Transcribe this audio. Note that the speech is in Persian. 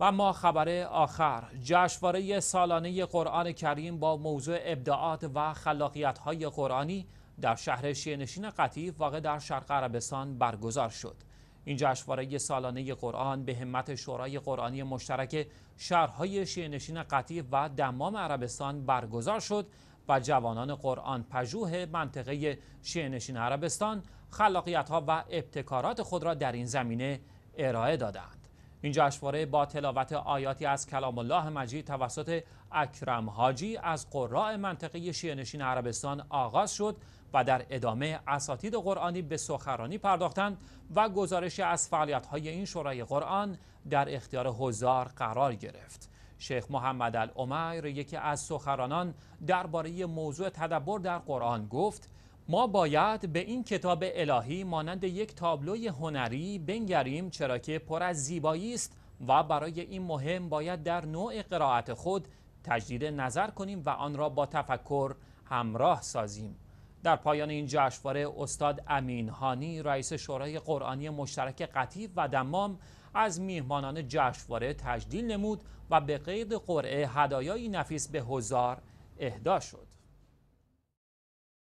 و ما خبر آخر جشنواره سالانه قرآن کریم با موضوع ابداعات و خلاقیت های قرآنی در شهر شینشین قطیف واقع در شرق عربستان برگزار شد این جشنواره سالانه قرآن به همت شورای قرآنی مشترک شهرهای شینشین قطیف و دمام عربستان برگزار شد و جوانان قرآن پژوه منطقه شینشین عربستان خلاقیت ها و ابتکارات خود را در این زمینه ارائه دادند این جشنواره با تلاوت آیاتی از کلام الله مجید توسط اکرم حاجی از قراء منطقه شیعنشین عربستان آغاز شد و در ادامه اساتید قرآنی به سخرانی پرداختند و گزارش از فعالیت‌های این شورای قرآن در اختیار هزار قرار گرفت. شیخ محمد العمر یکی از سخرانان درباره موضوع تدبر در قرآن گفت ما باید به این کتاب الهی مانند یک تابلوی هنری بنگریم چرا که پر از زیبایی است و برای این مهم باید در نوع قرائت خود تجدید نظر کنیم و آن را با تفکر همراه سازیم در پایان این جشنواره استاد امین هانی رئیس شورای قرآنی مشترک قطیف و دمام از میهمانان جشنواره تجدیل نمود و به قید قرعه هدایایی نفیس به هزار اهدا شد